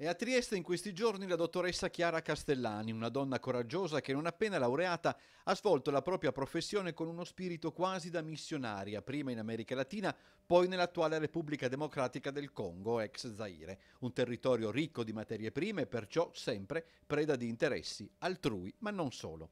È a Trieste in questi giorni la dottoressa Chiara Castellani, una donna coraggiosa che non appena laureata ha svolto la propria professione con uno spirito quasi da missionaria, prima in America Latina, poi nell'attuale Repubblica Democratica del Congo, ex Zaire, un territorio ricco di materie prime e perciò sempre preda di interessi altrui, ma non solo.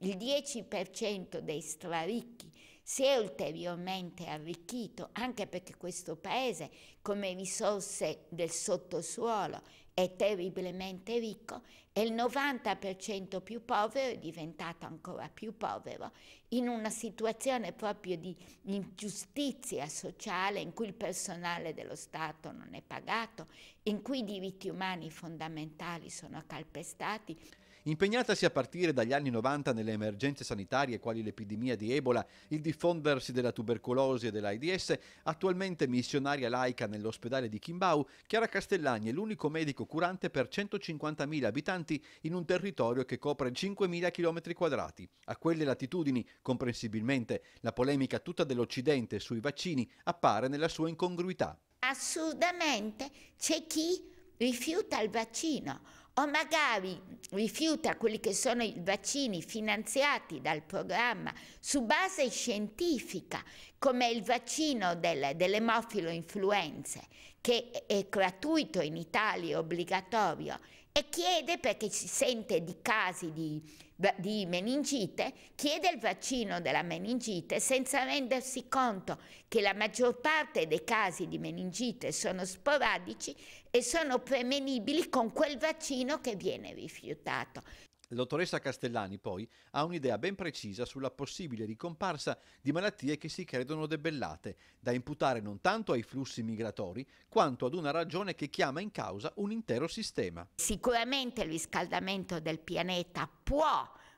Il 10% dei straricchi si è ulteriormente arricchito, anche perché questo paese, come risorse del sottosuolo, è terribilmente ricco e il 90% più povero è diventato ancora più povero in una situazione proprio di ingiustizia sociale in cui il personale dello Stato non è pagato, in cui i diritti umani fondamentali sono calpestati. Impegnatasi a partire dagli anni 90 nelle emergenze sanitarie quali l'epidemia di Ebola, il diffondersi della tubercolosi e dell'AIDS, attualmente missionaria laica nell'ospedale di Kimbau, Chiara Castellani è l'unico medico curante per 150.000 abitanti in un territorio che copre 5.000 km quadrati. A quelle latitudini, comprensibilmente, la polemica tutta dell'Occidente sui vaccini appare nella sua incongruità. Assolutamente c'è chi rifiuta il vaccino o magari rifiuta quelli che sono i vaccini finanziati dal programma su base scientifica, come il vaccino del, dell'emofilo influenze, che è gratuito in Italia, è obbligatorio, e chiede, perché si sente di casi di, di meningite, chiede il vaccino della meningite senza rendersi conto che la maggior parte dei casi di meningite sono sporadici e sono prevenibili con quel vaccino meno che viene rifiutato. La dottoressa Castellani poi ha un'idea ben precisa sulla possibile ricomparsa di malattie che si credono debellate, da imputare non tanto ai flussi migratori quanto ad una ragione che chiama in causa un intero sistema. Sicuramente il riscaldamento del pianeta può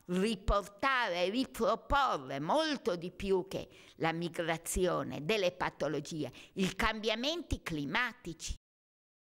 riportare, riproporre molto di più che la migrazione delle patologie, i cambiamenti climatici.